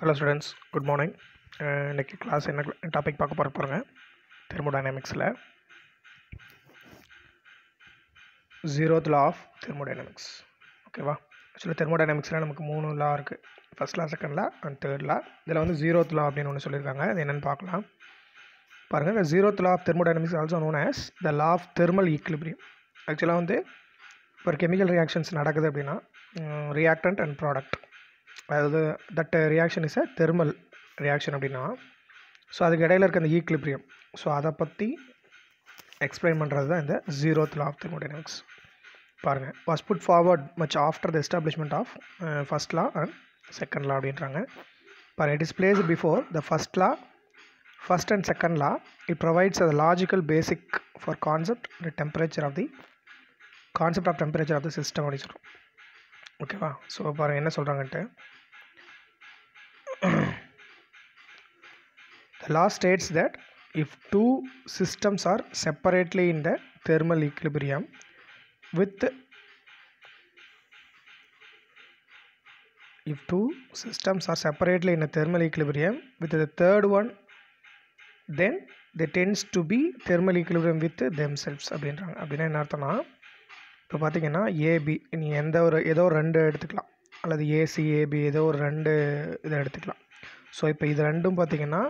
Hello students good morning இன்றைக்கி class என்ன topic பார்க்க போகிற பாருங்கள் தெர்மோடைனமிக்ஸில் ஜீரோத் லா ஆஃப் தெர்மோடைனமிக்ஸ் ஓகேவா ஆக்சுவலாக தெர்மோடைனமிக்ஸில் நமக்கு மூணு லா இருக்குது first law second law and third law இதில் வந்து ஜீரோத் லா அப்படின்னு ஒன்று சொல்லியிருக்காங்க அது என்னென்னு பார்க்கலாம் பாருங்கள் இந்த zeroth law of thermodynamics also known as the law of thermal equilibrium ஆக்சுவலாக வந்து இப்போ கெமிக்கல் ரியாக்ஷன்ஸ் நடக்குது அப்படின்னா ரியாக்டன்ட் அண்ட் ப்ராடக்ட் அதாவது that reaction is a thermal reaction அப்படின்னா ஸோ அதுக்கு இடையில இருக்க அந்த ஈக்லிப்ரியம் ஸோ அதை பற்றி எக்ஸ்பிளைன் பண்ணுறது தான் இந்த ஜீரோ லா ஆஃப் தெர்மோடைனமிக்ஸ் பாருங்கள் was put forward much after the establishment of first law and second law அப்படின்றாங்க பாருங்கள் it is place before the first law first and second law it provides a logical basic for concept and temperature of the concept of temperature of the system அப்படின்னு சொல்கிறோம் ஓகேவா so பாருங்கள் என்ன சொல்கிறாங்கன்ட்டு law states that if two systems are separately in the thermal equilibrium with if two systems are separately in a thermal equilibrium with the third one then they tends to be thermal equilibrium with themselves அப்படின்றாங்க அப்படின்னா என்ன அர்த்தம்னா இப்போ பார்த்தீங்கன்னா AB நீ எந்த ஒரு ஏதோ ரெண்டு எடுத்துக்கலாம் அல்லது ஏசி ஏபி ஏதோ ஒரு ரெண்டு இதை எடுத்துக்கலாம் ஸோ இப்போ இது ரெண்டும் பார்த்திங்கன்னா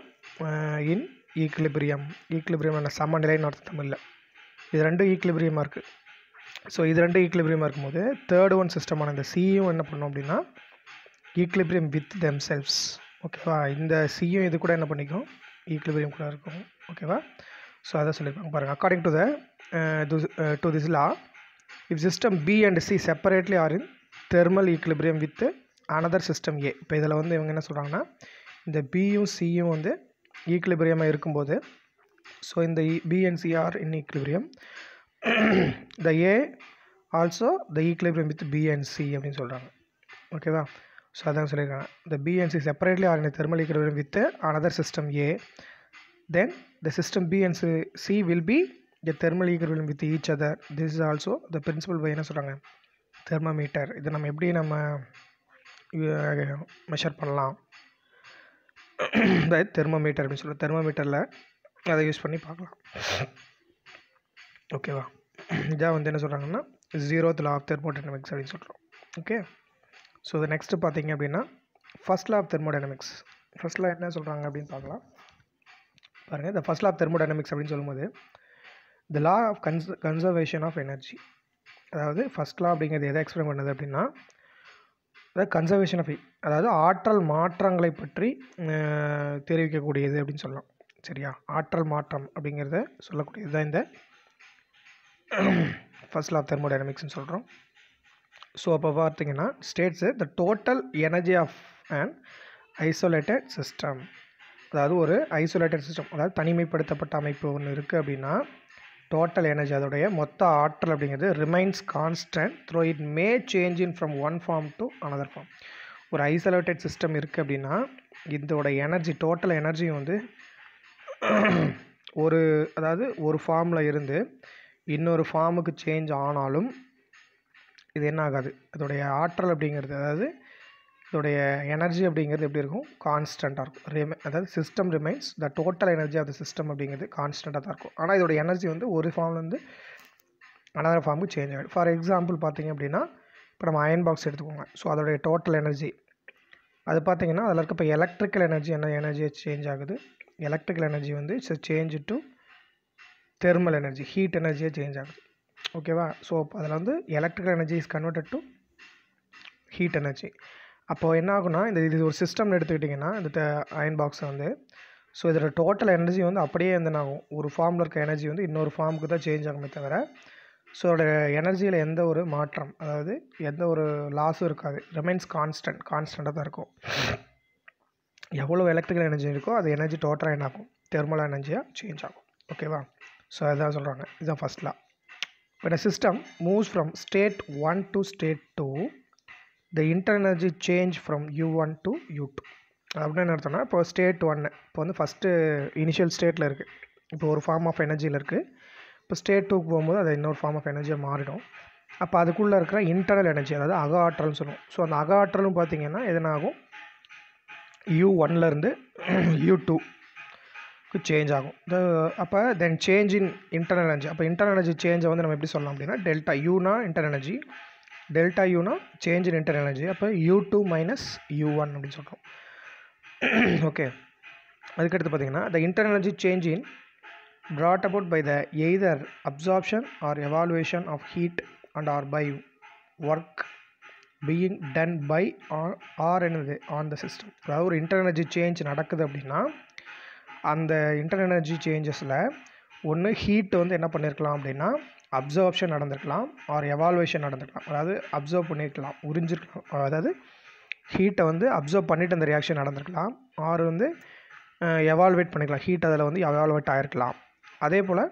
இன் ஈக்லிபிரியம் ஈக்லிபிரியம் என்ன சமநிலைன்னு அர்த்தம் இல்லை இது ரெண்டும் ஈக்லிபிரியமாக இருக்குது ஸோ இது ரெண்டு ஈக்லிபிரியமாக இருக்கும்போது தேர்ட் ஒன் சிஸ்டமான இந்த சியும் என்ன பண்ணோம் அப்படின்னா ஈக்லிபிரியம் வித் தெம் செல்ஃப்ஸ் ஓகேவா இந்த சியும் இது கூட என்ன பண்ணிக்கும் ஈக்லிபிரியம் கூட இருக்கும் ஓகேவா ஸோ அதை சொல்லியிருக்காங்க பாருங்கள் according to the to this law if system B and C separately are in thermal equilibrium with another system A இப்போ இதில் வந்து இவங்க என்ன சொல்கிறாங்கன்னா இந்த பியும் சியும் வந்து ஈக்லிபிரியமாக இருக்கும்போது ஸோ இந்த B and C are in equilibrium the A also the equilibrium with B and C அப்படின்னு சொல்கிறாங்க ஓகேவா ஸோ அதான் சொல்லியிருக்காங்க the B and C separately are in thermal equilibrium with another system A then the system B and C C will be the thermal thermal with with other this is also the principle principle என்ன சொல்கிறாங்க thermometer இதை நம்ம எப்படி நம்ம measure uh, பண்ணலாம் அதாவது thermometer அப்படின்னு சொல்லுவோம் தெர்மோமீட்டரில் அதை யூஸ் பண்ணி பார்க்கலாம் ஓகேவா இதாக வந்து என்ன சொல்கிறாங்கன்னா ஜீரோத் லா ஆஃப் தெர்மோடைனமிக்ஸ் அப்படின்னு சொல்கிறோம் ஓகே ஸோ இதை நெக்ஸ்ட்டு பார்த்தீங்க அப்படின்னா first law of thermodynamics first law என்ன சொல்கிறாங்க அப்படின்னு பார்க்கலாம் பாருங்கள் இந்த ஃபஸ்ட் லா ஆஃப் தெர்மோடைனமிக்ஸ் அப்படின்னு சொல்லும்போது the law of cons conservation of energy அதாவது ஃபஸ்ட் லா அப்படிங்கிறது எதை எக்ஸ்பிளைன் பண்ணுது அப்படின்னா அதாவது கன்சர்வேஷன் ஆஃப் அதாவது ஆற்றல் மாற்றங்களை பற்றி தெரிவிக்கக்கூடியது அப்படின்னு சொல்லலாம் சரியா ஆற்றல் மாற்றம் அப்படிங்கிறத சொல்லக்கூடியது தான் இந்த ஃபர்ஸ்ட் லா ஆஃப் தெர்மோடைனமிக்ஸ்னு சொல்கிறோம் ஸோ அப்போ பார்த்தீங்கன்னா states the total energy of and isolated system அதாவது ஒரு ஐசோலேட்டட் சிஸ்டம் அதாவது தனிமைப்படுத்தப்பட்ட அமைப்பு ஒன்று இருக்குது அப்படின்னா டோட்டல் எனர்ஜி அதோடைய மொத்த ஆற்றல் அப்படிங்கிறது remains constant through it may change in from one form to another form ஒரு ஐசோலேட்டட் சிஸ்டம் இருக்குது அப்படின்னா இதோட எனர்ஜி டோட்டல் எனர்ஜி வந்து ஒரு அதாவது ஒரு ஃபார்மில் இருந்து இன்னொரு ஃபார்முக்கு சேஞ்ச் ஆனாலும் இது என்ன ஆகாது அதோடைய ஆற்றல் அப்படிங்கிறது அதாவது இதோடைய எனர்ஜி அப்படிங்கிறது எப்படி இருக்கும் கான்ஸ்டண்ட்டாக இருக்கும் ரிமை அதாவது system remains the total energy of the system அப்படிங்கிறது கான்ஸ்டண்ட்டாக தான் இருக்கும் ஆனால் இதோட எனர்ஜி வந்து ஒரு ஃபார்ம்லேருந்து அனதர் ஃபார்முக்கு சேஞ்ச் ஆகிடும் ஃபார் எக்ஸாம்பிள் பார்த்திங்க அப்படின்னா இப்போ நம்ம அயன் பாக்ஸ் எடுத்துக்கோங்க ஸோ அதோடைய டோட்டல் எனர்ஜி அது பார்த்திங்கன்னா அதில் இருக்க இப்போ எலக்ட்ரிக்கல் எனர்ஜி என்ன எனர்ஜி சேஞ்ச் ஆகுது எலக்ட்ரிக்கல் எனர்ஜி வந்து it's change to thermal energy heat எனர்ஜியாக சேஞ்ச் ஆகுது ஓகேவா ஸோ அதில் வந்து electrical energy is converted to heat energy அப்போது என்ன ஆகுனா இந்த இது ஒரு சிஸ்டம்னு எடுத்துக்கிட்டிங்கன்னா இந்த அயன் பாக்ஸை வந்து ஸோ இதோட டோட்டல் எனர்ஜி வந்து அப்படியே எந்தனாகும் ஆகும் ஒரு ஃபார்மில் இருக்க எனர்ஜி வந்து இன்னொரு ஃபார்முக்கு தான் சேஞ்ச் ஆகுமே தவிர ஸோ அதோட எனர்ஜியில் எந்த ஒரு மாற்றம் அதாவது எந்த ஒரு லாஸும் இருக்காது ரிமைன்ஸ் கான்ஸ்டன்ட் கான்ஸ்டண்ட்டாக தான் இருக்கும் எவ்வளோ எலக்ட்ரிக்கல் எனர்ஜி இருக்கோ அது எனர்ஜி டோட்டலாக என்ன ஆகும் தெர்மல் எனர்ஜியாக சேஞ்ச் ஆகும் ஓகேவா ஸோ அதுதான் சொல்கிறாங்க இதுதான் ஃபஸ்ட் இப்போ இந்த system moves from state one to state two the internal energy change from U one to U two அப்படின்னு என்ன இப்போ ஸ்டேட் ஒன்று இப்போ வந்து ஃபஸ்ட்டு இனிஷியல் ஸ்டேட்டில் இருக்குது இப்போ ஒரு ஃபார்ம் ஆஃப் எனர்ஜியில் இருக்குது இப்போ ஸ்டேட் டூக்கு போகும்போது அது இன்னொரு ஃபார்ம் ஆஃப் எனர்ஜியாக மாறிடும் அப்போ அதுக்குள்ளே இருக்கிற இன்டர்னல் எனர்ஜி அதாவது அக ஆற்றல்னு சொல்லுவோம் ஸோ அந்த அக ஆற்றலும் பார்த்திங்கன்னா எதனாகும் யூ ஒன்லேருந்து யூ டூக்கு சேஞ்ச் ஆகும் அப்போ then change in internal energy அப்போ இன்டர்னல் எனர்ஜி சேஞ்சை வந்து நம்ம எப்படி சொல்லலாம் அப்படின்னா டெல்டா யூனா இன்டர்னல் எனர்ஜி டெல்டா யூனா சேஞ்ச் இன் இன்டர் எனர்ஜி அப்போ U two minus U one அப்படின்னு சொல்கிறோம் ஓகே அதுக்கடுத்து பார்த்தீங்கன்னா the internal energy change in brought about by the either absorption or evaluation of heat and or by work being done by or, or என்னது on the system அதாவது ஒரு inter energy change நடக்குது அப்படின்னா அந்த inter energy சேஞ்சஸில் ஒன்று heat வந்து என்ன பண்ணியிருக்கலாம் அப்படின்னா அப்சர்வப்ஷன் நடந்திருக்கலாம் ஆர் எவால்வேஷன் நடந்திருக்கலாம் அதாவது அப்சர்வ் பண்ணியிருக்கலாம் உறிஞ்சிருக்கலாம் அதாவது ஹீட்டை வந்து அப்சர்வ் பண்ணிவிட்டு அந்த ரியாக்ஷன் நடந்திருக்கலாம் ஆர் வந்து எவால்வேட் பண்ணிக்கலாம் ஹீட் அதில் வந்து எவால்வேட் ஆகிருக்கலாம் அதே போல்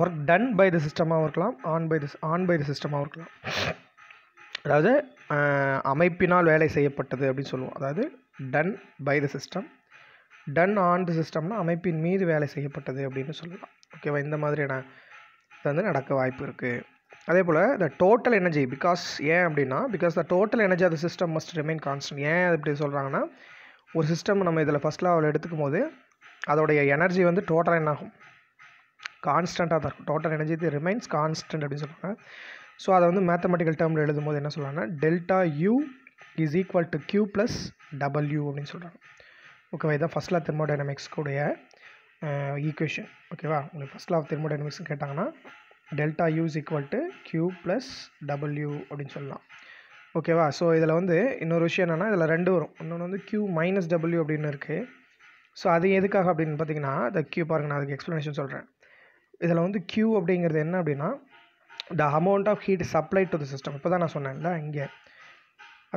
ஒர்க் டன் பை த சிஸ்டமாகவும் இருக்கலாம் on by the on by the சிஸ்டமாகவும் இருக்கலாம் அதாவது அமைப்பினால் வேலை செய்யப்பட்டது அப்படின்னு சொல்லுவோம் அதாவது done by the system done on the சிஸ்டம்னா அமைப்பின் மீது வேலை செய்யப்பட்டது அப்படின்னு சொல்லலாம் ஓகேவா இந்த மாதிரியான வந்து நடக்க வாய்ப்பு இருக்குது அதே போல் த டோட்டல் எனர்ஜி பிகாஸ் ஏன் அப்படின்னா because the total energy of the system must remain constant ஏன் அது இப்படி சொல்கிறாங்கன்னா ஒரு சிஸ்டம் நம்ம இதில் ஃபஸ்ட்டில் அவளை எடுத்துக்கும் போது அதோடைய எனர்ஜி வந்து டோட்டலாக என்னாகும் கான்ஸ்டண்ட்டாக தான் இருக்கும் டோட்டல் எனர்ஜி இது ரிமைன்ஸ் கான்ஸ்டன்ட் அப்படின்னு சொல்லுவாங்க ஸோ அதை வந்து மேத்தமெட்டிக்கல் டேர்மில் எழுதும்போது என்ன சொல்கிறாங்கன்னா delta U is equal to Q plus W அப்படின்னு சொல்கிறாங்க ஓகேவா இதான் ஃபஸ்ட் லா தெர்மோடைனமிக்ஸ்க்குடைய ஈக்குவேஷன் ஓகேவா உங்களுக்கு ஃபஸ்ட் லா ஆஃப் தெர்மோடைனமிக்ஸ் கேட்டாங்கன்னா delta U's equal to Q plus W அப்படின்னு சொல்லலாம் ஓகேவா ஸோ இதில் வந்து இன்னொரு விஷயம் என்னென்னா இதில் ரெண்டு வரும் இன்னொன்று வந்து கியூ மைனஸ் டபுள்யூ அப்படின்னு இருக்குது ஸோ அது எதுக்காக அப்படின்னு பார்த்தீங்கன்னா இந்த கியூ பாருங்கள் நான் அதுக்கு எக்ஸ்ப்ளனேஷன் சொல்கிறேன் இதில் வந்து கியூ அப்படிங்கிறது என்ன அப்படின்னா the amount of heat supply to the system இப்போ தான் நான் சொன்னேன்ல இங்கே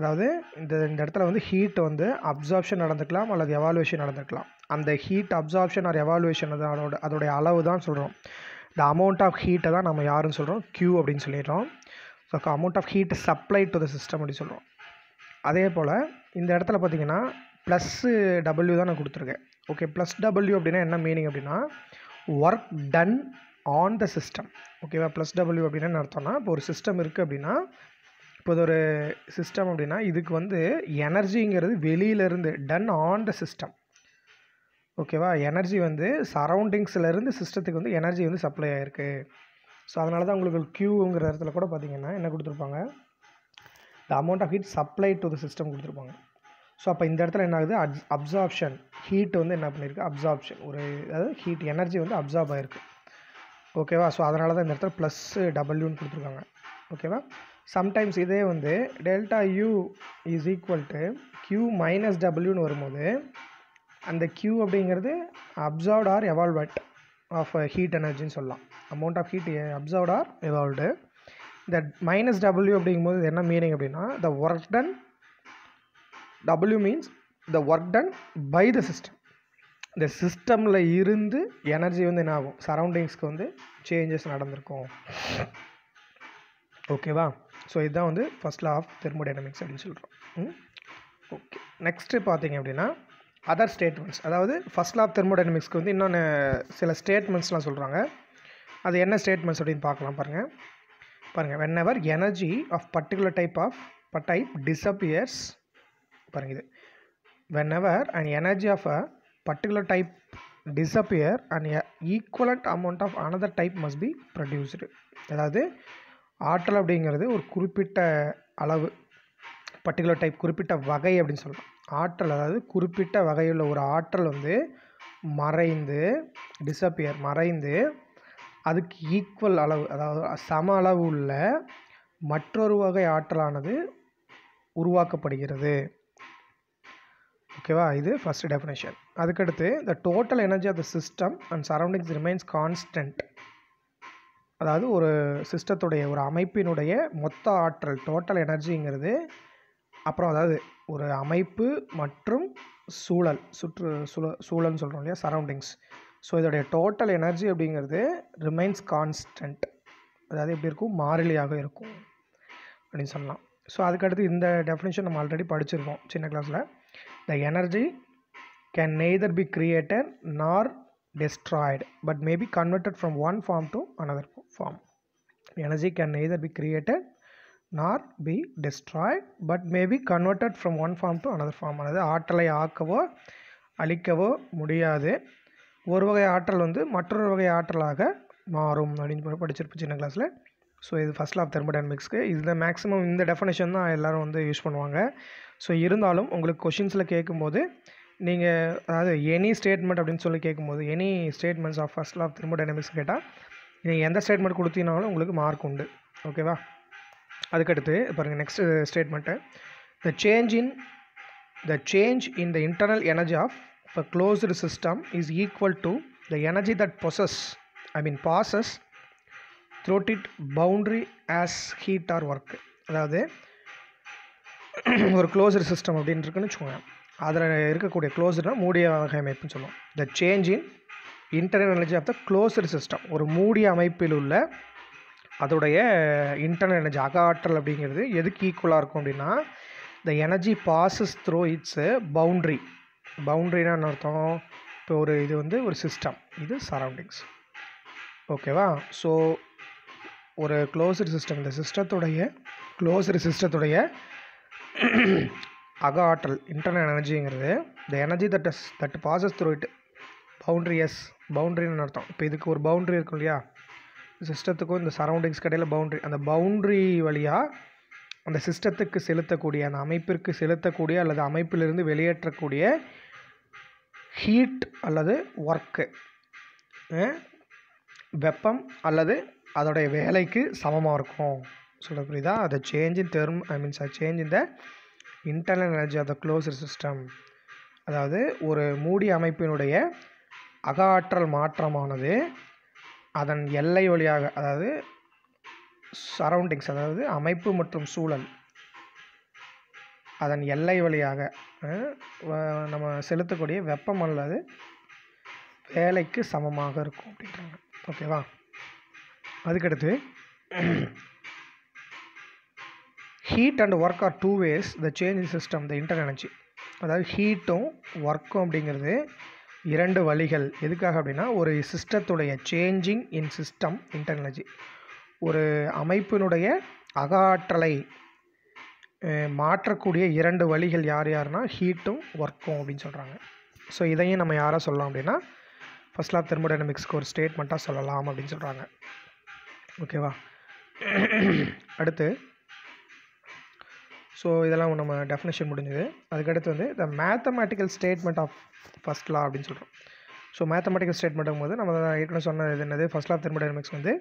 அதாவது இந்த இந்த இடத்துல வந்து ஹீட் வந்து அப்சார்ப்ஷன் நடந்துக்கலாம் அல்லது எவாலுவேஷன் நடந்துக்கலாம் அந்த ஹீட் அப்சார்ப்ஷன் ஆர் எவாலுவேஷன் அதோட அதோடைய அளவு தான் சொல்கிறோம் இந்த அமௌண்ட் ஆஃப் ஹீட்டை தான் நம்ம யாருன்னு சொல்கிறோம் க்யூ அப்படின்னு சொல்லிடுறோம் so amount of heat supply to the system அப்படின்னு சொல்கிறோம் அதே போல் இந்த இடத்துல பார்த்திங்கன்னா ப்ளஸ்ஸு டபுள்யூ தான் நான் கொடுத்துருக்கேன் ஓகே ப்ளஸ் டபுள்யூ அப்படின்னா என்ன மீனிங் அப்படின்னா work done on the system ஓகேவா ப்ளஸ் டபுள்யூ அப்படின்னா அர்த்தம்னா இப்போ ஒரு சிஸ்டம் இருக்குது அப்படின்னா இப்போ இது ஒரு சிஸ்டம் அப்படின்னா இதுக்கு வந்து எனர்ஜிங்கிறது வெளியிலேருந்து டன் ஆன் த சிஸ்டம் ஓகேவா எனர்ஜி வந்து சரௌண்டிங்ஸ்லேருந்து சிஸ்டத்துக்கு வந்து எனர்ஜி வந்து சப்ளை ஆகிருக்கு ஸோ அதனால தான் உங்களுக்கு க்யூங்கிற இடத்துல கூட பார்த்திங்கன்னா என்ன கொடுத்துருப்பாங்க the amount of heat supply to the system கொடுத்துருப்பாங்க ஸோ அப்போ இந்த இடத்துல என்ன ஆகுது அப்ஸ் அப்சார்ப்ஷன் ஹீட் வந்து என்ன பண்ணியிருக்கு அப்சார்ப்ஷன் ஒரு அதாவது ஹீட் எனர்ஜி வந்து அப்சார்ப் ஆகிருக்கு ஓகேவா ஸோ அதனால தான் இந்த இடத்துல ப்ளஸ் டபுள்யூன்னு கொடுத்துருக்காங்க ஓகேவா சம்டைம்ஸ் இதே வந்து delta U is equal to Q minus டபுள்யூன்னு வரும்போது அந்த கியூ அப்படிங்கிறது absorbed or evolved of heat எனர்ஜின்னு சொல்லலாம் amount of heat observed or evolved இந்த மைனஸ் டபுள்யூ அப்படிங்கும்போது என்ன மீனிங் அப்படின்னா the work done W means the work done by the system இந்த சிஸ்டமில் இருந்து எனர்ஜி வந்து என்ன ஆகும் சரௌண்டிங்ஸ்க்கு வந்து சேஞ்சஸ் நடந்திருக்கும் ஓகேவா ஸோ இதுதான் வந்து ஃபஸ்ட் லா ஆஃப் தெர்மோடைனமிக்ஸ் அப்படின்னு சொல்கிறோம் ஓகே நெக்ஸ்ட்டு பார்த்தீங்க அப்படின்னா அதர் ஸ்டேட்மெண்ட்ஸ் அதாவது ஃபஸ்ட் லா ஆஃப் தெர்மோடைனமிக்ஸ்க்கு வந்து இன்னொன்று சில ஸ்டேட்மெண்ட்ஸ்லாம் சொல்கிறாங்க அது என்ன ஸ்டேட்மெண்ட்ஸ் அப்படின்னு பார்க்கலாம் பாருங்கள் பாருங்கள் whenever energy of particular type of ப டைப் டிஸப்பியர்ஸ் பாருங்கள் இது whenever and energy of a particular type disappear and equivalent amount of another type must be produced அதாவது ஆற்றல் அப்படிங்கிறது ஒரு குறிப்பிட்ட அளவு பர்டிகுலர் டைப் குறிப்பிட்ட வகை அப்படின்னு சொல்லலாம் ஆற்றல் அதாவது குறிப்பிட்ட வகையுள்ள ஒரு ஆற்றல் வந்து மறைந்து டிஸப்பியர் மறைந்து அதுக்கு ஈக்குவல் அளவு அதாவது சம அளவு உள்ள மற்றொரு வகை ஆற்றலானது உருவாக்கப்படுகிறது ஓகேவா இது ஃபஸ்ட்டு டெஃபினேஷன் அதுக்கடுத்து the total energy of the system and surroundings remains constant அதாவது ஒரு சிஸ்டத்துடைய ஒரு அமைப்பினுடைய மொத்த ஆற்றல் டோட்டல் எனர்ஜிங்கிறது அப்புறம் அதாவது ஒரு அமைப்பு மற்றும் சூழல் சுற்று சூழ சூழல்னு சொல்கிறோம் இல்லையா சரௌண்டிங்ஸ் ஸோ இதோடைய டோட்டல் எனர்ஜி அப்படிங்கிறது ரிமைன்ஸ் கான்ஸ்டன்ட் அதாவது எப்படி இருக்கும் மாறிலியாக இருக்கும் அப்படின்னு சொல்லலாம் ஸோ அதுக்கடுத்து இந்த டெஃபினேஷன் நம்ம ஆல்ரெடி படிச்சிருக்கோம் சின்ன கிளாஸில் the energy can neither be created nor destroyed but maybe be from one form to another form form. Energy can neither be created nor be destroyed but may be converted from one form to another form. அதாவது ஆற்றலை ஆக்கவோ அழிக்கவோ முடியாது ஒரு வகை ஆற்றல் வந்து மற்றொரு வகை ஆற்றலாக மாறும் அப்படின்னு படிச்சிருப்போம் சின்ன கிளாஸில் ஸோ இது ஃபஸ்ட் லா ஆஃப் தெர்மோடைனமிக்ஸ்க்கு இது மேக்ஸிமம் இந்த டெஃபனேஷன் தான் எல்லோரும் வந்து யூஸ் பண்ணுவாங்க ஸோ இருந்தாலும் உங்களுக்கு கொஷின்ஸில் கேட்கும்போது நீங்கள் அதாவது எனி ஸ்டேட்மெண்ட் அப்படின்னு சொல்லி கேட்கும்போது any statements of first of திரும்ப டைனமிக்ஸ் கேட்டால் நீங்கள் எந்த ஸ்டேட்மெண்ட் கொடுத்தீங்கனாலும் உங்களுக்கு மார்க் உண்டு ஓகேவா அதுக்கடுத்து பாருங்கள் next statement the change in the change in the internal energy of இப்போ closed system is equal to the energy that process I mean passes through it boundary as heat or work அதாவது ஒரு closed system அப்படின்னு இருக்குன்னு வச்சுக்கோங்க அதில் இருக்கக்கூடிய க்ளோஸ்டுனா மூடிய வகை அமைப்புன்னு சொல்லுவோம் the change in internal energy of the closed system ஒரு மூடிய அமைப்பில் உள்ள அதோடைய இன்டர்னல் எனர்ஜி அக ஆற்றல் அப்படிங்கிறது எதுக்கு ஈக்குவலாக இருக்கும் அப்படின்னா the energy passes through its boundary பவுண்ட்ரினா என்ன அர்த்தம் இப்போ ஒரு இது வந்து ஒரு சிஸ்டம் இது சரௌண்டிங்ஸ் ஓகேவா ஸோ ஒரு க்ளோஸ்டு சிஸ்டம் இந்த சிஸ்டத்துடைய க்ளோஸ்டு சிஸ்டத்துடைய அக ஆற்றல் இன்டர்னல் எனர்ஜிங்கிறது the energy that is that passes through it boundary எஸ் பவுண்ட்ரின்னு அர்த்தம் இப்போ இதுக்கு ஒரு பவுண்ட்ரி இருக்கும் இல்லையா சிஸ்டத்துக்கும் இந்த சரௌண்டிங்ஸ் கடையில் பவுண்ட்ரி அந்த பவுண்ட்ரி வழியாக அந்த சிஸ்டத்துக்கு செலுத்தக்கூடிய அந்த அமைப்பிற்கு செலுத்தக்கூடிய அல்லது அமைப்பிலிருந்து வெளியேற்றக்கூடிய ஹீட் அல்லது ஒர்க்கு வெப்பம் அல்லது அதோடைய வேலைக்கு சமமாக இருக்கும் சொல்ல புரியுதா அதை change in I means a change in the internal energy of the closed system அதாவது ஒரு மூடிய அமைப்பினுடைய அக ஆற்றல் மாற்றமானது அதன் எல்லை வழியாக அதாவது சரௌண்டிங்ஸ் அதாவது அமைப்பு மற்றும் சூழல் அதன் எல்லை வழியாக நம்ம செலுத்தக்கூடிய வெப்பம் அல்லது வேலைக்கு சமமாக இருக்கும் அப்படின்றாங்க ஓகேவா அதுக்கடுத்து heat and work are two ways the change system the internal energy அதாவது ஹீட்டும் ஒர்க்கும் அப்படிங்கிறது இரண்டு வழிகள் எதுக்காக அப்படின்னா ஒரு சிஸ்டத்துடைய changing in system internal energy ஒரு அமைப்பினுடைய அகாற்றலை மாற்றக்கூடிய இரண்டு வழிகள் யார் யாருன்னா ஹீட்டும் ஒர்க்கும் அப்படின்னு சொல்கிறாங்க ஸோ இதையும் நம்ம யாராக சொல்லலாம் அப்படின்னா ஃபஸ்ட் ஆஃப் தெர்மோடைனமிக்ஸ்க்கு ஒரு ஸ்டேட்மெண்ட்டாக சொல்லலாம் அப்படின்னு சொல்கிறாங்க ஓகேவா அடுத்து ஸோ இதெல்லாம் நம்ம டெஃபினேஷன் முடிஞ்சது அதுக்கடுத்து வந்து the mathematical statement of first law அப்படின்னு சொல்கிறோம் ஸோ மேத்தமெட்டிக்கல் ஸ்டேட்மெண்ட்டும் போது நம்ம ஏற்கனவே சொன்னது என்னது ஃபஸ்ட் லா ஆஃப் தெர்மோடைனமிக்ஸ் வந்து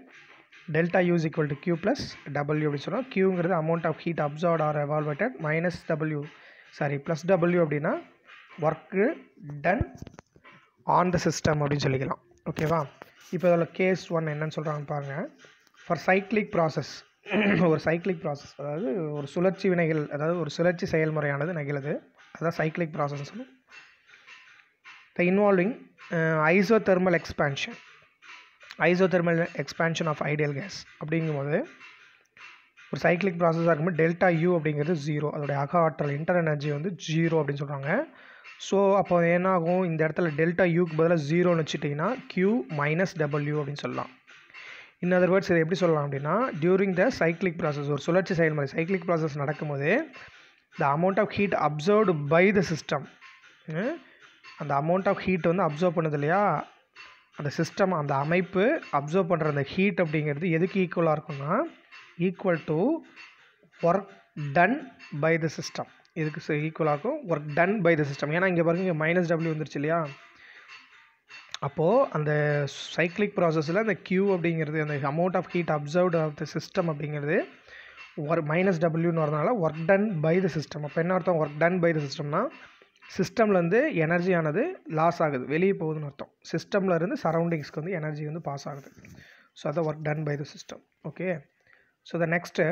delta U's equal to Q plus W அப்படின்னு சொன்னால் கியூங்கிறது amount of heat absorbed or evolved minus W sorry plus W அப்படின்னா work done on the system அப்படின்னு சொல்லிக்கலாம் ஓகேவா இப்போ இதில் கேஸ் ஒன் என்னன்னு சொல்கிறாங்க பாருங்கள் ஃபார் சைக்ளிக் ப்ராசஸ் ஒரு சைக்கிளிக் ப்ராசஸ் அதாவது ஒரு சுழற்சி வினைகள் அதாவது ஒரு சுழற்சி செயல்முறையானது நிகழுது அதுதான் சைக்கிளிக் ப்ராசஸ் சொல்லும் the involving thermal expansion thermal expansion of ideal gas அப்படிங்கும்போது ஒரு சைக்கிளிக் ப்ராசஸாக இருக்கும்போது டெல்டா யூ அப்படிங்கிறது ஜீரோ அதோடைய அக ஆற்றல் இன்டர் எனர்ஜி வந்து ஜீரோ அப்படின்னு சொல்கிறாங்க ஸோ அப்போ என்னாகும் இந்த இடத்துல டெல்டா யூக்கு பதிலாக ஜீரோன்னு வச்சுட்டிங்கன்னா க்யூ மைனஸ் டபுள்யூ அப்படின்னு சொல்லலாம் இன் அதர் வேர்ட்ஸ் இதை எப்படி சொல்லலாம் அப்படின்னா டியூரிங் த சைக்ளிக் ப்ராசஸ் ஒரு சுழற்சி செயல்முறை சைக்ளிக் ப்ராசஸ் நடக்கும்போது the amount of heat observed by the system அந்த அமௌண்ட் ஆஃப் ஹீட் வந்து அப்சர்வ் பண்ணுது இல்லையா அந்த சிஸ்டம் அந்த அமைப்பு அப்சர்வ் பண்ணுற அந்த ஹீட் அப்படிங்கிறது எதுக்கு ஈக்குவலாக இருக்குன்னா equal to work done by the system இதுக்கு ஈக்குவலாக இருக்கும் work done by the system ஏன்னா இங்கே பாருங்கள் இங்கே மைனஸ் டபிள்யூ வந்துருச்சு இல்லையா அப்போது அந்த சைக்கிளிக் ப்ராசஸில் அந்த க்யூ அப்படிங்கிறது அந்த amount of heat observed of the system அப்படிங்கிறது ஒரு மைனஸ் டபுள்யூன்னு வரதுனால work done by the system அப்போ என்ன அர்த்தம் ஒர்க் டன் பை த சிஸ்டம்னா சிஸ்டம்லேருந்து எனர்ஜி ஆனது லாஸ் ஆகுது வெளியே போகுதுன்னு அர்த்தம் இருந்து சரௌண்டிங்ஸ்க்கு வந்து எனர்ஜி வந்து பாஸ் ஆகுது ஸோ அதை work done by the system okay so the next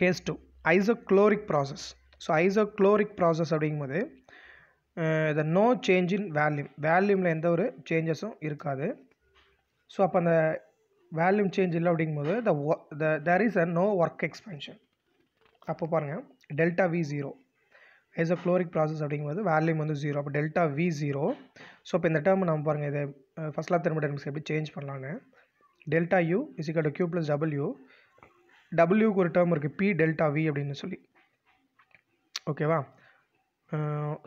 case two isochoric process so isochoric process அப்படிங்கும்போது த நோ சேஞ்ச் இன் வேல்யூம் வேல்யூமில் எந்த ஒரு சேஞ்சஸும் இருக்காது ஸோ அப்போ அந்த வேல்யூம் சேஞ்ச் இல்லை அப்படிங்கும்போது the the there is a no work expansion அப்போ பாருங்கள் delta V zero is a ஃப்ளோரிக் ப்ராசஸ் அப்படிங்கும்போது வேல்யூம் வந்து ஜீரோ அப்போ டெல்டா வி ஜீரோ ஸோ இப்போ இந்த டேர்ம் நம்ம பாருங்கள் இதை ஃபஸ்ட்லாம் திரும்ப தெர்மோடைனமிக்ஸ் எப்படி சேஞ்ச் பண்ணலான்னு delta U is equal to Q plus W டபுள்யூக்கு ஒரு டேர்ம் இருக்குது பி டெல்டா வி அப்படின்னு சொல்லி ஓகேவா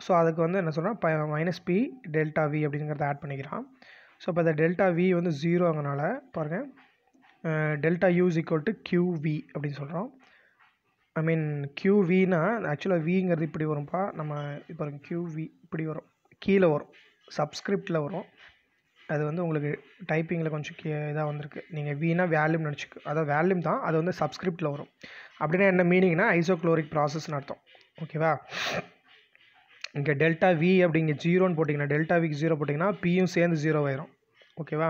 ஸோ அதுக்கு வந்து என்ன சொல்கிறோம் ப மைனஸ் பி டெல்டா வி அப்படிங்கிறத ஆட் பண்ணிக்கிறான் ஸோ இப்போ இந்த டெல்டா வி வந்து ஜீரோ ஆகனால பாருங்கள் delta U equal to V அப்படின்னு சொல்கிறோம் ஐ மீன் வினா ஆக்சுவலாக விங்கிறது இப்படி வரும்ப்பா நம்ம இப்போ வி இப்படி வரும் கீழே வரும் சப்ஸ்கிரிப்டில் வரும் அது வந்து உங்களுக்கு டைப்பிங்கில் கொஞ்சம் கே இதாக வந்திருக்கு நீங்கள் வீணாக வேல்யூம் நினச்சிக்க அதாவது வேல்யூம் தான் அது வந்து சப்ஸ்கிரிப்டில் வரும் அப்படின்னா என்ன மீனிங்னா ஐசோக்ளோரிக் ப்ராசஸ்னு அர்த்தம் ஓகேவா இங்கே டெல்டா வி அப்படிங்க ஜீரோன்னு போட்டிங்கன்னா டெல்டா விக்கு ஜீரோ போட்டிங்கன்னா பியும் சேர்ந்து ஜீரோ ஆயிரும் ஓகேவா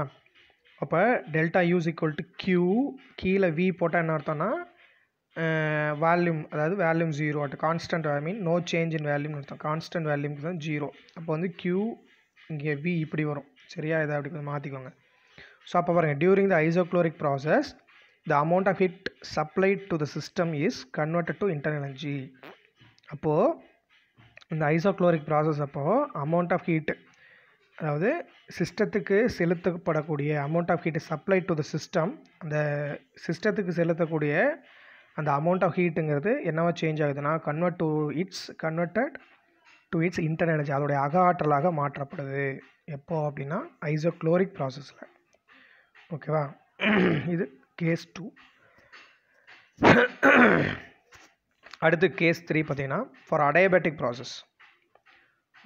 அப்போ delta U's equal to Q கீழே வி போட்டால் என்ன அர்த்தம்னா வேல்யூம் அதாவது volume zero at constant I mean no change in வேல்யூம்னு அர்த்தம் கான்ஸ்டன்ட் வேல்யூம்க்கு தான் ஜீரோ அப்போ வந்து கியூ இங்கே வி இப்படி வரும் சரியா இதை அப்படி கொஞ்சம் மாற்றிக்கோங்க ஸோ அப்போ பாருங்கள் during the isochoric process the amount of heat supplied to the system is converted to internal energy அப்போது இந்த ஐசோக்ளோரிக் ப்ராசஸ் அப்போது அமௌண்ட் ஆஃப் ஹீட்டு அதாவது சிஸ்டத்துக்கு செலுத்தப்படக்கூடிய amount of heat supply to the system அந்த சிஸ்டத்துக்கு செலுத்தக்கூடிய அந்த அமௌண்ட் ஆஃப் ஹீட்டுங்கிறது என்னவா சேஞ்ச் ஆகுதுன்னா convert to its converted to its internal energy அதோடைய அக ஆற்றலாக மாற்றப்படுது எப்போது அப்படின்னா ஐசோக்ளோரிக் ப்ராசஸில் ஓகேவா இது கேஸ் டூ அடுத்து கேஸ் த்ரீ பார்த்தீங்கன்னா ஃபார் அடயபேட்டிக் ப்ராசஸ்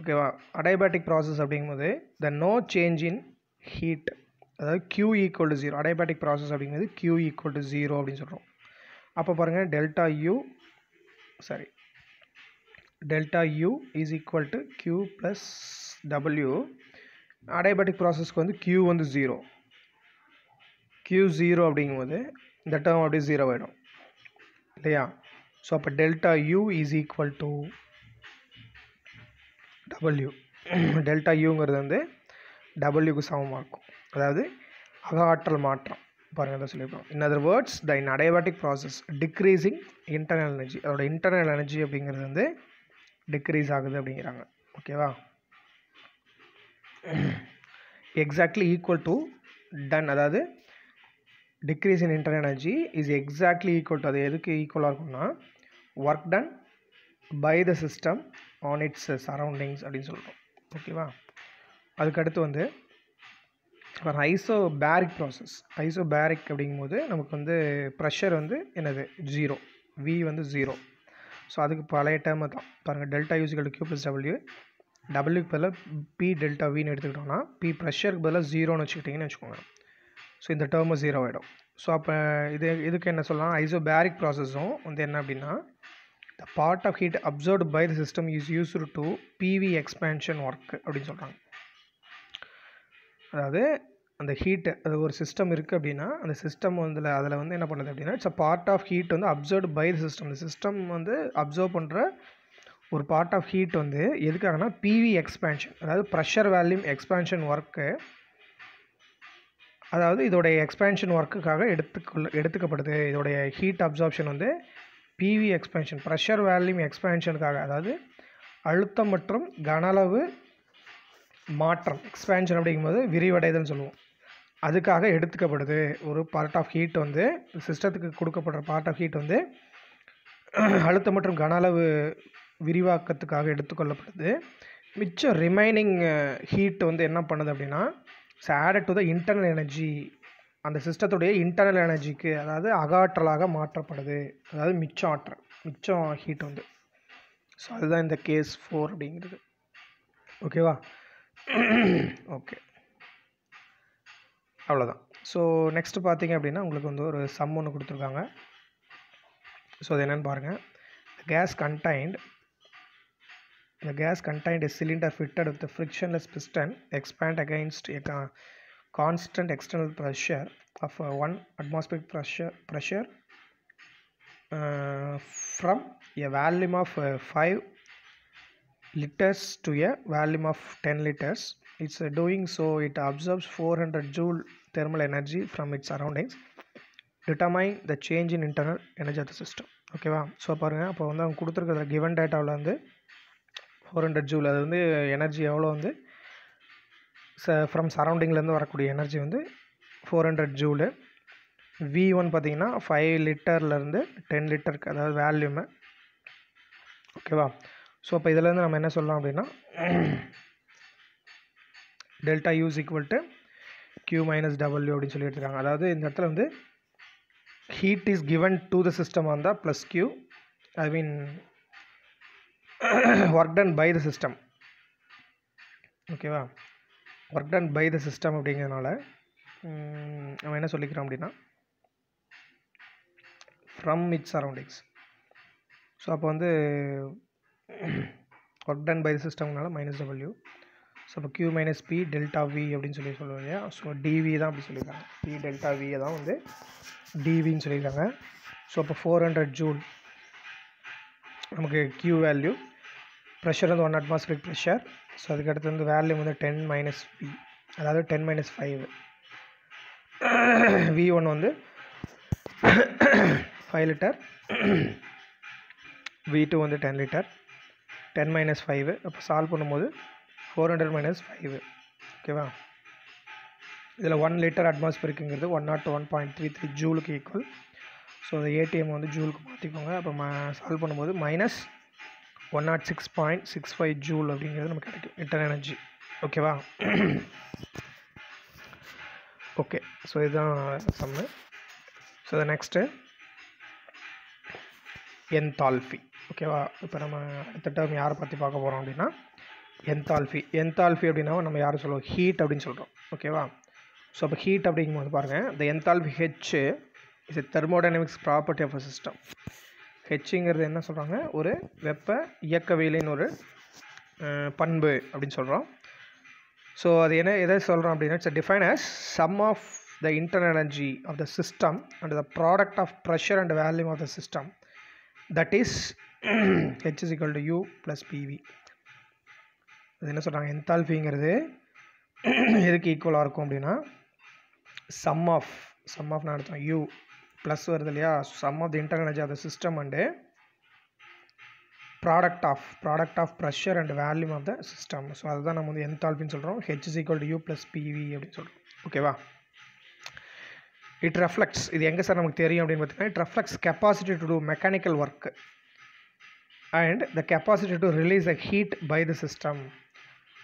ஓகேவா அடையபேட்டிக் ப்ராசஸ் அப்படிங்கும்போது the no change in heat அதாவது Q equal to zero adiabatic process அப்படிங்கிறது கியூ ஈக்குவல் டு ஜீரோ அப்படின்னு சொல்கிறோம் அப்போ பாருங்கள் delta U sorry delta U is equal to Q plus W adiabatic ப்ராசஸ்க்கு வந்து கியூ வந்து ஜீரோ கியூ ஜீரோ அப்படிங்கும்போது இந்த டேர்ம் அப்படியே ஜீரோ ஆகிடும் இல்லையா ஸோ அப்போ delta U is equal to W delta யூங்கிறது வந்து டபுள்யூக்கு சமமாக இருக்கும் அதாவது அகாற்றல் மாற்றம் பாருங்கள் தான் சொல்லியிருக்கோம் in other words the in adiabatic process decreasing internal energy அதோட இன்டர்னல் எனர்ஜி அப்படிங்கிறது வந்து டிக்ரீஸ் ஆகுது அப்படிங்கிறாங்க ஓகேவா எக்ஸாக்ட்லி ஈக்குவல் டு டன் அதாவது decrease in internal energy is exactly equal to அது எதுக்கு ஈக்குவலாக இருக்கும்னா work done by the system on its surroundings அப்படின்னு சொல்கிறோம் ஓகேவா அதுக்கடுத்து வந்து அப்புறம் isobaric process isobaric அப்படிங்கும்போது நமக்கு வந்து ப்ரெஷர் வந்து என்னது ஜீரோ வி வந்து ஜீரோ ஸோ அதுக்கு பழைய டேர்மை தான் பாருங்கள் delta U is equal Q plus W டபிள்யூக்கு பதிலாக பி டெல்டா வின்னு எடுத்துக்கிட்டோம்னா பி ப்ரெஷருக்கு பதிலாக ஜீரோன்னு வச்சுக்கிட்டிங்கன்னு வச்சுக்கோங்க ஸோ இந்த டேர்மு ஜீரோ ஆகிடும் ஸோ அப்போ இது இதுக்கு என்ன சொல்லலாம் ஐசோபேரிக் ப்ராசஸும் வந்து என்ன அப்படின்னா the part of heat absorb by the system is used to PV expansion work அப்படின்னு சொல்கிறாங்க அதாவது அந்த ஹீட்டு அது ஒரு சிஸ்டம் இருக்குது அப்படின்னா அந்த சிஸ்டம் வந்து அதில் வந்து என்ன பண்ணுது அப்படின்னா it's a part of heat வந்து அப்சர்வ் பை த சிஸ்டம் இந்த சிஸ்டம் வந்து அப்சர்வ் பண்ணுற ஒரு பார்ட் ஆஃப் ஹீட் வந்து எதுக்காகனா பிவி எக்ஸ்பேன்ஷன் அதாவது ப்ரெஷர் வேல்யூம் எக்ஸ்பேன்ஷன் ஒர்க்கு அதாவது இதோடைய எக்ஸ்பேன்ஷன் ஒர்க்குக்காக எடுத்துக்கொள்ள எடுத்துக்கப்படுது இதோடைய ஹீட் அப்சார்ப்ஷன் வந்து பிவி எக்ஸ்பேன்ஷன் ப்ரெஷர் வேல்யூம் எக்ஸ்பேன்ஷனுக்காக அதாவது அழுத்தம் மற்றும் கன அளவு மாற்றம் எக்ஸ்பேன்ஷன் அப்படிங்கும்போது விரிவடைதுன்னு சொல்லுவோம் அதுக்காக எடுத்துக்கப்படுது ஒரு பார்ட் ஆஃப் ஹீட் வந்து சிஸ்டத்துக்கு கொடுக்கப்படுற பார்ட் ஆஃப் ஹீட் வந்து அழுத்தம் மற்றும் கன அளவு விரிவாக்கத்துக்காக எடுத்துக்கொள்ளப்படுது மிச்சம் ரிமைனிங் ஹீட் வந்து என்ன பண்ணுது அப்படின்னா so added to the internal energy அந்த சிஸ்டத்துடைய இன்டர்னல் எனர்ஜிக்கு அதாவது அகாற்றலாக மாற்றப்படுது அதாவது மிச்சம் ஆற்றல் மிச்சம் ஹீட் வந்து ஸோ அதுதான் இந்த கேஸ் ஃபோர் அப்படிங்கிறது ஓகேவா ஓகே அவ்வளோதான் ஸோ நெக்ஸ்ட் பார்த்தீங்க அப்படின்னா உங்களுக்கு வந்து ஒரு சம் ஒன்று கொடுத்துருக்காங்க ஸோ அது என்னென்னு பாருங்கள் gas contained The gas contained a cylinder fitted with a frictionless piston expand against a constant external pressure of one atmospheric pressure pressure uh, from a volume of uh, 5 liters to a volume of 10 liters. It's doing so it absorbs 400 joule thermal energy from its surroundings. Determine the change in internal energy of the system. okay va wow. so parunga appo வந்து kuduthirukra given data la வந்து four hundred joule அது வந்து energy எவ்வளோ வந்து ச from சரௌண்டிங்லேருந்து வரக்கூடிய energy வந்து four hundred joule V one பார்த்திங்கன்னா ஃபைவ் லிட்டர்லேருந்து டென் லிட்டருக்கு அதாவது வேல்யூமு ஓகேவா ஸோ அப்போ இதிலேருந்து நம்ம என்ன சொல்லலாம் அப்படின்னா delta U's equal to Q minus W அப்படின்னு சொல்லி எடுத்துருக்காங்க அதாவது இந்த இடத்துல வந்து heat is given to the சிஸ்டமாக இருந்தால் plus Q I mean work done by the system ஓகேவா work done by the system அப்படிங்கிறதுனால நம்ம என்ன சொல்லிக்கிறோம் அப்படின்னா ஃப்ரம் இட்ஸ் சரௌண்டிங்ஸ் ஸோ அப்போ வந்து ஒர்க் டன் பை த சிஸ்டம்னால மைனஸ் டபிள்யூ ஸோ அப்போ Q minus P delta V அப்படின்னு சொல்லி சொல்லுவோம் இல்லையா ஸோ டிவி தான் அப்படி சொல்லியிருக்காங்க பி டெல்டா விஏ தான் வந்து டிவின்னு சொல்லியிருக்காங்க ஸோ அப்போ ஃபோர் ஹண்ட்ரட் ஜூன் நமக்கு கியூ வேல்யூ ப்ரெஷர் வந்து ஒன் அட்மாஸ்பிரிக் ப்ரெஷர் ஸோ அதுக்கடுத்து வந்து வேல்யூ வந்து டென் மைனஸ் வி அதாவது ten minus five V one வந்து ஃபைவ் லிட்டர் வி டூ வந்து ten litre ten minus five அப்போ சால்வ் பண்ணும்போது ஃபோர் ஹண்ட்ரட் மைனஸ் ஃபைவ் ஓகேவா இதில் ஒன் லிட்டர் அட்மாஸ்பியருக்குங்கிறது one nought one point three three ஜூலுக்கு ஈக்குவல் ஸோ அந்த ஏடிஎம் வந்து ஜூலுக்கு மாற்றிக்கோங்க அப்போ ம சால்வ் பண்ணும்போது minus one nought six point six five joule அப்படிங்கிறது நமக்கு கிடைக்கும் ரிட்டர்ன் எனர்ஜி ஓகேவா ஓகே ஸோ இதுதான் சம்மு ஸோ இது நெக்ஸ்ட்டு என்தால்ஃபி ஓகேவா இப்போ நம்ம அடுத்த டேர்ம் யாரை பற்றி பார்க்க போகிறோம் அப்படின்னா என்தால்ஃபி என்தால்ஃபி அப்படின்னா நம்ம யாரும் சொல்லுவோம் ஹீட் அப்படின்னு சொல்கிறோம் ஓகேவா ஸோ அப்போ ஹீட் அப்படிங்கும்போது பாருங்கள் இந்த enthalpy H is thermodynamics property of a system ஹெச்சிங்கிறது என்ன சொல்கிறாங்க ஒரு வெப்ப இயக்கவியலின் ஒரு பண்பு அப்படின்னு சொல்கிறோம் ஸோ அது என்ன எதை சொல்கிறோம் அப்படின்னா it's define as sum of the internal energy of the system and the product of pressure and volume of the system that is H is equal to U plus PV அது என்ன சொல்கிறாங்க என்தால்ஃபிங்கிறது எதுக்கு ஈக்குவலாக இருக்கும் அப்படின்னா சம் ஆஃப் சம் ஆஃப் நான் எடுத்தோம் you plus வருது இல்லையா sum of the internal energy of the system and product of product of pressure and volume of the system so அதுதான் நம்ம வந்து எந்த என்தால்பின்னு சொல்கிறோம் H is equal to U plus PV அப்படின்னு சொல்கிறோம் ஓகேவா இட் ரெஃப்ளெக்ஸ் இது எங்கே சார் நமக்கு தெரியும் அப்படின்னு பார்த்தீங்கன்னா it reflects capacity to do mechanical work and the capacity to release a heat by the system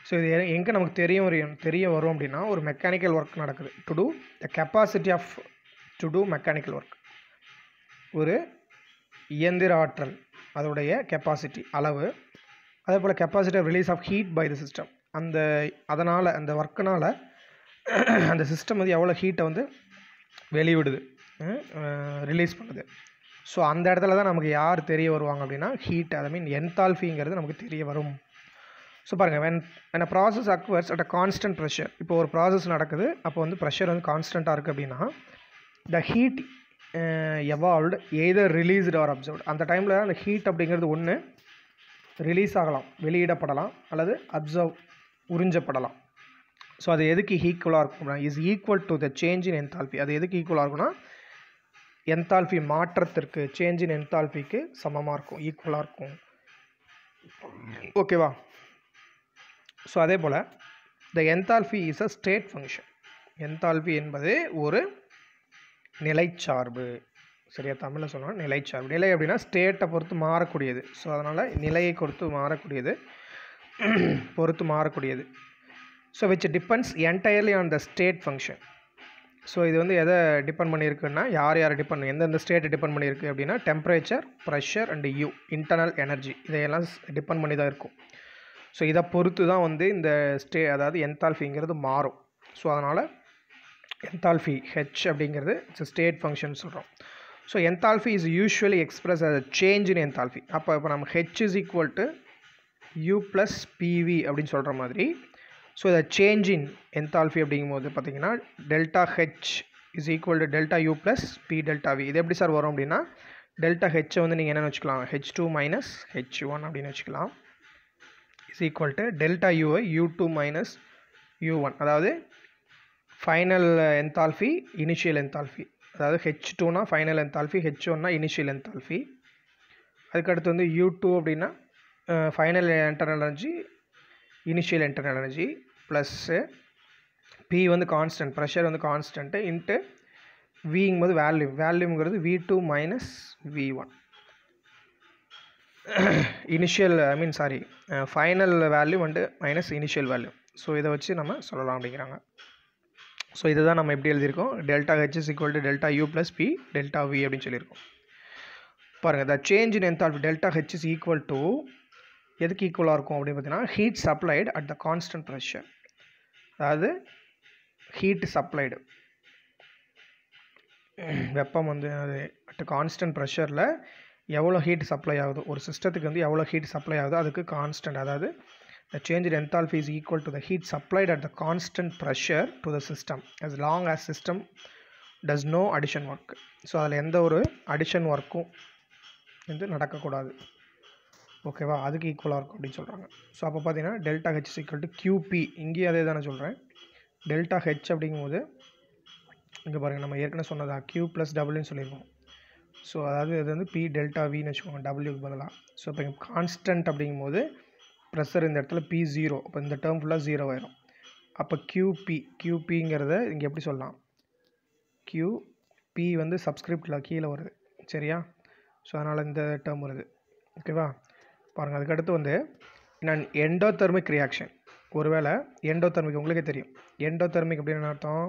so இது எங்கே நமக்கு தெரியும் தெரிய வரும் அப்படின்னா ஒரு மெக்கானிக்கல் ஒர்க் நடக்குது to do the capacity of to do mechanical work ஒரு இயந்திர ஆற்றல் அதோடைய கெப்பாசிட்டி அளவு அதே போல் capacity of release of heat by the system அந்த அதனால் அந்த ஒர்க்குனால் அந்த சிஸ்டம் வந்து எவ்வளோ ஹீட்டை வந்து வெளிவிடுது ரிலீஸ் பண்ணுது ஸோ அந்த இடத்துல தான் நமக்கு யார் தெரிய வருவாங்க அப்படின்னா ஹீட் ஐ மீன் என்தால்ஃபிங்கிறது நமக்கு தெரிய வரும் ஸோ பாருங்கள் வென் என்ன process occurs at a constant pressure இப்போ ஒரு ப்ராசஸ் நடக்குது அப்போ வந்து ப்ரெஷர் வந்து கான்ஸ்டண்ட்டாக இருக்குது அப்படின்னா the heat evolved either released or absorbed அந்த டைமில் அந்த ஹீட் அப்படிங்கிறது ஒன்று ரிலீஸ் ஆகலாம் வெளியிடப்படலாம் அல்லது அப்சர்வ் உறிஞ்சப்படலாம் ஸோ அது எதுக்கு ஈக்குவலாக இருக்கும் is equal to the change in enthalpy அது எதுக்கு ஈக்குவலாக இருக்கும்னா என்தால்பி மாற்றத்திற்கு சேஞ்ச் இன் என்தால்பிக்கு சமமாக இருக்கும் ஈக்குவலாக இருக்கும் ஓகேவா ஸோ அதே போல் the enthalpy is a state function enthalpy என்பது ஒரு நிலைச்சார்பு சரியா தமிழில் சொன்னால் நிலைச்சார்பு நிலை அப்படின்னா ஸ்டேட்டை பொறுத்து மாறக்கூடியது ஸோ அதனால் நிலையை பொறுத்து மாறக்கூடியது பொறுத்து மாறக்கூடியது so which depends entirely on the state function so இது வந்து எதை டிபெண்ட் பண்ணியிருக்குன்னா யார் யார் டிபெண்ட் எந்தெந்த ஸ்டேட்டை டிபெண்ட் பண்ணியிருக்கு அப்படின்னா temperature pressure and U internal energy இதையெல்லாம் டிபெண்ட் பண்ணி தான் இருக்கும் ஸோ இதை பொறுத்து தான் வந்து இந்த ஸ்டே அதாவது என்தால்ஃபிங்கிறது மாறும் ஸோ அதனால் என்தால்ஃபி ஹெச் அப்படிங்கிறது இட்ஸ் ஸ்டேட் ஃபங்க்ஷன் சொல்கிறோம் so enthalpy is usually express a change in enthalpy அப்போ இப்போ நம்ம H is equal to U plus PV அப்படின்னு சொல்கிற மாதிரி ஸோ இதை சேஞ்ச் இன் என்தால்ஃபி அப்படிங்கும்போது பார்த்தீங்கன்னா delta H is equal to delta U plus P delta V இது எப்படி சார் வரும் அப்படின்னா டெல்டா ஹெச்சை வந்து நீங்கள் என்னென்னு வச்சுக்கலாம் H two minus H one அப்படின்னு வச்சுக்கலாம் is equal to delta U I U two minus U one அதாவது ஃபைனல் என்தால்ஃபி இனிஷியல் என்தால்ஃபி அதாவது ஹெச் டூனா ஃபைனல் என்தால்ஃபி ஹெச் ஒன்னா இனிஷியல் என்தால்ஃபி அதுக்கடுத்து வந்து யூ டூ அப்படின்னா final internal energy initial internal energy plus P வந்து கான்ஸ்டன்ட் ப்ரெஷர் வந்து constant into போது வேல்யூம் வேல்யூம்ங்கிறது V two minus V one initial I mean sorry final value வந்து minus initial value so இதை வச்சு நம்ம சொல்லலாம் அப்படிங்கிறாங்க ஸோ இதுதான் நம்ம எப்படி எழுதியிருக்கோம் delta H is equal to delta U plus P delta V அப்படின்னு சொல்லியிருக்கோம் பாருங்கள் the change in enthalpy delta H is equal to எதுக்கு ஈக்குவலாக இருக்கும் அப்படின்னு பார்த்தீங்கன்னா heat supplied at the constant pressure அதாவது ஹீட் சப்ளைடு வெப்பம் வந்து அது அட் கான்ஸ்டன்ட் ப்ரெஷரில் எவ்வளோ ஹீட் சப்ளை ஆகுது ஒரு சிஸ்டத்துக்கு வந்து எவ்வளோ ஹீட் சப்ளை ஆகுதோ அதுக்கு கான்ஸ்டன்ட் அதாவது The change in enthalpy is equal to the heat supplied at the constant pressure to the system as long as system does no addition work. So அதில் எந்த ஒரு அடிஷன் ஒர்க்கும் வந்து நடக்கக்கூடாது ஓகேவா அதுக்கு ஈக்குவலாக இருக்கும் அப்படின்னு சொல்கிறாங்க ஸோ அப்போ பார்த்தீங்கன்னா delta H equal to Q P இங்கேயும் அதே தானே சொல்கிறேன் டெல்டா ஹெச் அப்படிங்கும்போது இங்கே பாருங்கள் நம்ம ஏற்கனவே சொன்னதா கியூ ப்ளஸ் டபுள்யூன்னு சொல்லியிருக்கோம் ஸோ அதாவது இது வந்து பி டெல்டா வின்னு வச்சுக்கோங்க டபுள்யூக்கு பதிலாக ஸோ இப்போ கான்ஸ்டன்ட் அப்படிங்கும்போது ப்ரெஷர் இந்த இடத்துல பி ஜீரோ அப்போ இந்த டேர்ம் ஃபுல்லாக ஜீரோ ஆயிரும் அப்போ கியூபி கியூபிங்கிறத இங்கே எப்படி சொல்லலாம் கியூ பி வந்து சப்ஸ்கிரிப்டில் கீழே வருது சரியா ஸோ அதனால் இந்த டேர்ம் வருது ஓகேவா பாருங்கள் அதுக்கடுத்து வந்து நான் எண்டோதெர்மிக் ரியாக்ஷன் ஒருவேளை எண்டோதெர்மிக் உங்களுக்கே தெரியும் எண்டோதெர்மிக் அப்படின்னு அர்த்தம்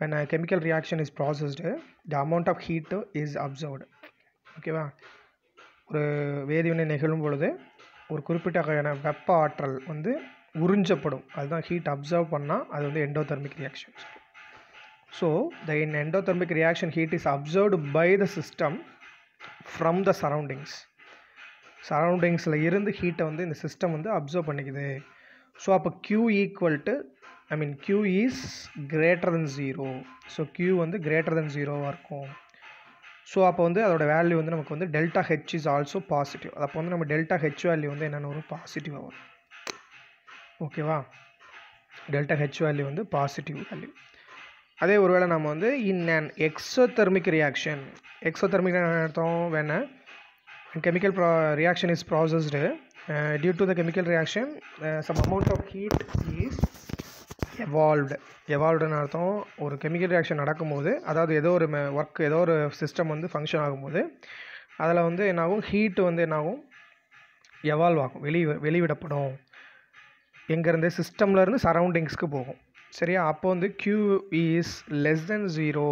when chemical reaction is processed the amount of heat is absorbed ஓகேவா ஒரு வேதிவினை நிகழும் பொழுது ஒரு குறிப்பிட்ட வகையான வெப்ப ஆற்றல் வந்து உறிஞ்சப்படும் அதுதான் ஹீட் அப்சர்வ் பண்ணால் அது வந்து endothermic reaction so the in endothermic reaction heat is absorbed by the system from the surroundings சரௌண்டிங்ஸில் இருந்து ஹீட்டை வந்து இந்த சிஸ்டம் வந்து அப்சர்வ் பண்ணிக்குது ஸோ அப்போ Q equal to I mean Q is greater than zero so Q வந்து greater than ஜீரோவாக இருக்கும் ஸோ அப்போ வந்து அதோட வேல்யூ வந்து நமக்கு வந்து delta H is also positive அப்போ வந்து நம்ம டெல்டா ஹெச் வேல்யூ வந்து என்னென்ன வரும் பாசிட்டிவாக வரும் ஓகேவா டெல்டா ஹெச் வேல்யூ வந்து பாசிட்டிவ் வேல்யூ அதே ஒருவேளை நம்ம வந்து in an exothermic reaction exothermic அர்த்தம் வேணேன் கெமிக்கல் ப்ரா reaction is processed due to the chemical reaction some amount of heat is evolved எவால்வ்டுன்னு அர்த்தம் ஒரு கெமிக்கல் ரியாக்ஷன் நடக்கும்போது அதாவது ஏதோ ஒரு மெ ஒர்க் ஏதோ ஒரு சிஸ்டம் வந்து ஃபங்க்ஷன் ஆகும்போது அதில் வந்து என்னாகும் ஹீட்டு வந்து என்னாகும் எவால்வ் ஆகும் வெளி வெளிவிடப்படும் எங்கேருந்து சிஸ்டம்லேருந்து சரௌண்டிங்ஸ்க்கு போகும் சரியா அப்போ வந்து Q is less than zero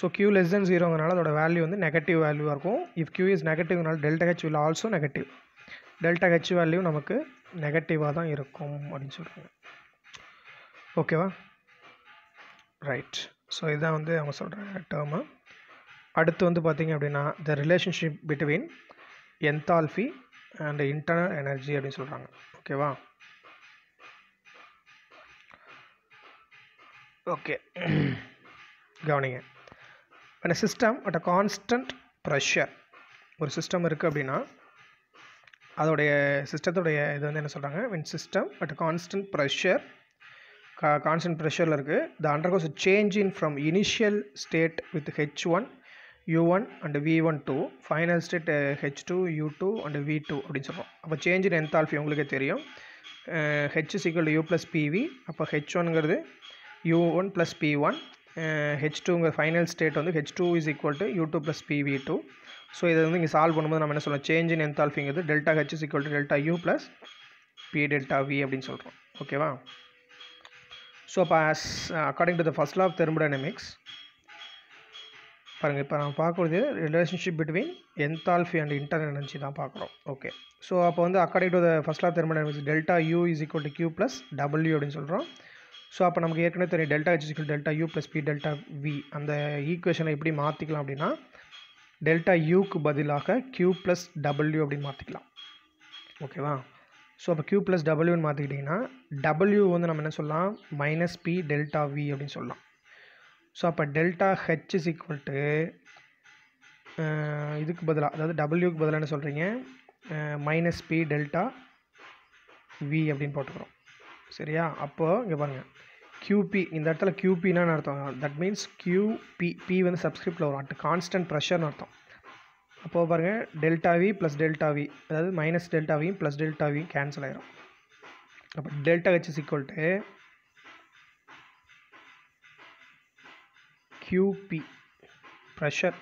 so Q less than ஜீரோங்கிறனால அதோட வேல்யூ வந்து நெகட்டிவ் வேல்யூவாக இருக்கும் இஃப் க்யூ இஸ் நெகட்டிவ்னால delta H will also negative delta H value நமக்கு நெகட்டிவாக தான் இருக்கும் அப்படின்னு சொல்லுவாங்க ஓகேவா ரைட் ஸோ இதுதான் வந்து அவங்க சொல்கிற டேர்மு அடுத்து வந்து பார்த்திங்க அப்படின்னா the relationship between enthalpy and internal energy அப்படின்னு சொல்கிறாங்க ஓகேவா ஓகே கவனிங்க அந்த system at a constant pressure ஒரு சிஸ்டம் இருக்குது அப்படின்னா அதோடைய சிஸ்டத்துடைய இது வந்து என்ன சொல்கிறாங்க when system at a constant pressure கா கான்ஸ்டன்ட் ப்ரெஷரில் இருக்குது the undergoes change in from initial state with H one U one and V one to final state H two U two and V two அப்படின்னு சொல்கிறோம் அப்போ change in enthalpy உங்களுக்கே தெரியும் H is equal U plus PV அப்போ H ஒன்ங்கிறது U one plus P one H டூங்கிற final state வந்து H two is equal to U two plus PV two so இதை வந்து இங்கே சால்வ் பண்ணும்போது நம்ம என்ன சொல்லலாம் சேஞ்ச் இன் என்தால்ஃபிங்கிறது delta H is equal to delta U plus P delta V அப்படின்னு சொல்கிறோம் ஓகேவா ஸோ அப்போ as according to the first law of thermodynamics பாருங்கள் இப்போ நான் பார்க்குறது relationship between enthalpy and internal energy தான் பார்க்குறோம் ஓகே ஸோ அப்போ வந்து according to the first law of thermodynamics delta U is equal to Q plus W அப்படின்னு சொல்கிறோம் ஸோ அப்போ நமக்கு ஏற்கனவே தெரியும் delta H is equal delta U plus P delta V அந்த ஈக்குவேஷனை எப்படி மாற்றிக்கலாம் அப்படின்னா டெல்டா யூக்கு பதிலாக கியூ ப்ளஸ் டபிள்யூ அப்படின்னு மாற்றிக்கலாம் ஓகேவா ஸோ அப்போ க்யூ ப்ளஸ் டபிள்யூன்னு மாற்றிக்கிட்டிங்கன்னா டபிள்யூ வந்து நம்ம என்ன சொல்லலாம் மைனஸ் பி டெல்டா வி அப்படின்னு சொல்லலாம் ஸோ அப்போ delta H is equal to இதுக்கு பதிலாக அதாவது டபிள்யூக்கு பதிலாக என்ன சொல்கிறீங்க மைனஸ் பி டெல்டா வி அப்படின்னு போட்டுக்கிறோம் சரியா அப்போது இங்கே பாருங்கள் கியூபி இந்த இடத்துல கியூபின்னு அர்த்தம் தட் மீன்ஸ் கியூபி பி வந்து சப்ஸ்கிரிப்டில் வரும் அட் கான்ஸ்டன்ட் ப்ரெஷர்னு அர்த்தம் அப்போது பாருங்கள் வி ப்ளஸ் டெல்டா வி அதாவது மைனஸ் டெல்டாவியும் ப்ளஸ் டெல்டாவியும் கேன்சல் ஆகிரும் அப்போ delta H is to QP pressure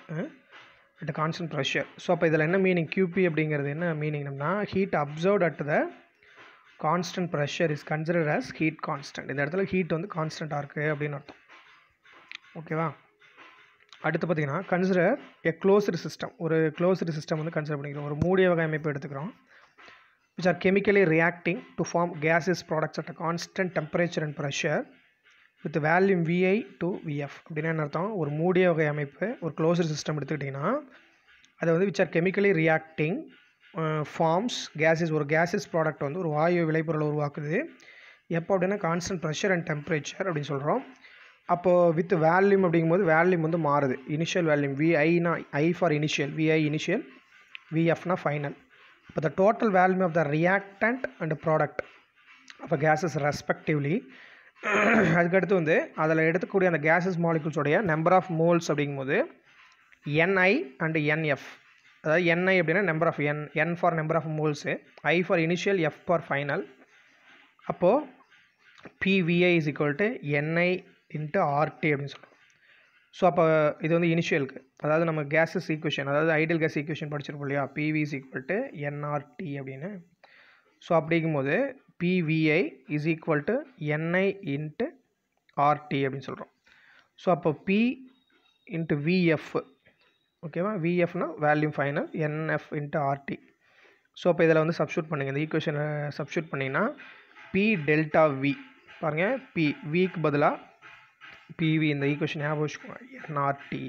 at constant pressure so அப்போ இதில் என்ன மீனிங் கியூபி அப்படிங்கிறது என்ன மீனிங்னா heat observe at the constant pressure is consider as heat constant இந்த இடத்துல ஹீட் வந்து கான்ஸ்டண்ட்டாக இருக்குது அப்படின்னு அர்த்தம் ஓகேவா அடுத்து பார்த்திங்கன்னா கன்சிடர் எ க்ளோஸ்டு சிஸ்டம் ஒரு க்ளோஸ்டு சிஸ்டம் வந்து கன்சிடர் பண்ணிக்கிறோம் ஒரு மூடிய வகை அமைப்பு எடுத்துக்கிறோம் which are chemically reacting to form gases products at a constant temperature and pressure with volume VI to VF அப்படின்னா என்ன அர்த்தம் ஒரு மூடிய வகை அமைப்பு ஒரு க்ளோஸ்டு சிஸ்டம் எடுத்துக்கிட்டிங்கன்னா அதை வந்து which are chemically reacting forms gases ஒரு கேஸஸ் ப்ராடக்ட் வந்து ஒரு வாயு விளைபொருளை உருவாக்குது எப்போ அப்படின்னா கான்ஸ்டன்ட் ப்ரெஷர் அண்ட் டெம்பரேச்சர் அப்படின்னு சொல்கிறோம் அப்போது வித் வேல்யூம் அப்படிங்கும்போது வேல்யூம் வந்து மாறுது இனிஷியல் வேல்யூம் விஐனா I for initial VI initial விஎஃப்னா ஃபைனல் இப்போ the total volume of the reactant and product அப்போ கேஸஸ் ரெஸ்பெக்டிவ்லி அதுக்கடுத்து வந்து அதில் எடுத்துக்கூடிய அந்த கேஸஸ் மாலிகுல்ஸோடைய நம்பர் ஆஃப் மோல்ஸ் அப்படிங்கும்போது என்ஐ அண்டு என்எஃப் அதாவது என்ஐ அப்படின்னா number of N N for number of moles I for initial F for final அப்போது PVI is equal to NI into RT அப்படின்னு சொல்கிறோம் ஸோ அப்போ இது வந்து இனிஷியலுக்கு அதாவது நம்ம கேஸஸ் ஈக்குவேஷன் அதாவது ஐடியல் கேஸ் ஈக்குவேஷன் படிச்சிருப்போம் இல்லையா பிவிஸ் ஈக்குவல் டு என்ஆர்டி அப்படின்னு ஸோ அப்படிங்கும் போது PVI is equal to NI into RT அப்படின்னு சொல்கிறோம் ஸோ அப்போ பி இன்ட்டு விஎஃப் ஓகேவா விஎஃப்னா volume final NF into RT so அப்போ இதில் வந்து சப்ஷூட் பண்ணுங்கள் இந்த ஈக்குவேஷனை சப்ஷூட் பண்ணிங்கன்னா பி டெல்டா வி பாருங்கள் பி விக்கு பதிலாக பிவி இந்த ஈக்குவேஷன் ஞாபகம் வச்சுக்கோங்க என்ஆர்டி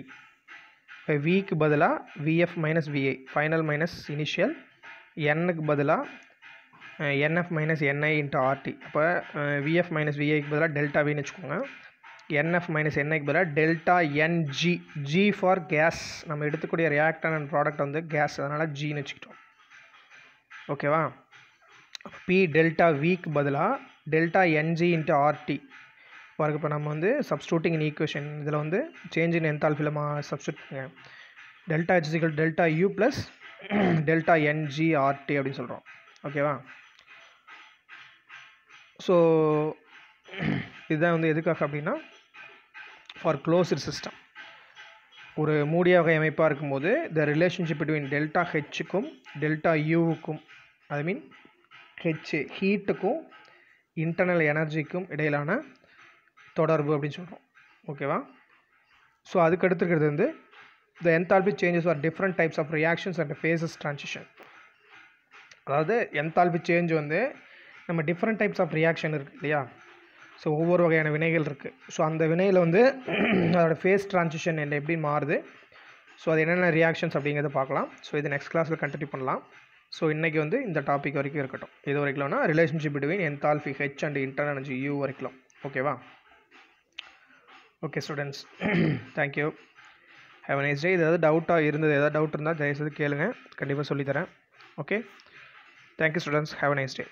இப்போ விக்கு பதிலாக VF minus VI final minus initial என்னுக்கு பதிலாக NF minus NI into RT அப்போ விஎஃப் மைனஸ் விஐக்கு பதிலாக டெல்டா வின்னு வச்சுக்கோங்க என்எஃப் மைனஸ் என்ஐக்கு பதிலாக delta NG G for gas நம்ம எடுத்துக்கூடிய ரியாக்டன் அண்ட் ப்ராடக்ட் வந்து கேஸ் அதனால் ஜின்னு வச்சுக்கிட்டோம் ஓகேவா பி டெல்டா விக்கு பதிலாக டெல்டா என்ஜி இன்ட்டு ஆர்டி பாருங்க இப்போ நம்ம வந்து சப்ஸ்டூட்டிங் இன் ஈக்குவேஷன் இதில் வந்து சேஞ்ச் இன் ஃபிலமாக substitute delta H delta U plus delta NGRT அப்படின்னு சொல்கிறோம் ஓகேவா ஸோ இதுதான் வந்து எதுக்காக அப்படின்னா ஃபார் க்ளோஸ்டு சிஸ்டம் ஒரு மூடிய வகை அமைப்பாக இருக்கும்போது த ரிலேஷன்ஷிப் பிட்வீன் டெல்டா ஹெச்சுக்கும் டெல்டா யூவுக்கும் ஐ மீன் ஹெச் ஹீட்டுக்கும் இன்டர்னல் எனர்ஜிக்கும் இடையிலான தொடர்பு அப்படின்னு சொல்கிறோம் ஓகேவா ஸோ அதுக்கு அடுத்துருக்கிறது வந்து the enthalpy changes are different types of reactions and phases transition அதாவது என்தால்பி சேஞ்ச் வந்து நம்ம டிஃப்ரெண்ட் டைப்ஸ் ஆஃப் ரியாக்ஷன் இருக்குது இல்லையா ஸோ ஒவ்வொரு வகையான வினைகள் இருக்குது ஸோ அந்த வினையில் வந்து அதோடய ஃபேஸ் ட்ரான்சிஷன் என்ன எப்படி மாறுது ஸோ அது என்னென்ன ரியாக்ஷன்ஸ் அப்படிங்கிறத பார்க்கலாம் ஸோ இது நெக்ஸ்ட் கிளாஸில் கண்டினியூ பண்ணலாம் ஸோ இன்றைக்கி வந்து இந்த டாபிக் வரைக்கும் இருக்கட்டும் இது வரைக்கும்னா relationship between enthalpy H and internal energy U வரைக்கும் ஓகேவா okay students thank you have nice day ஏதாவது டவுட்டாக இருந்தது ஏதாவது டவுட் இருந்தால் தயவுசெய்து கேளுங்க கண்டிப்பாக சொல்லித்தரேன் okay thank you students have nice day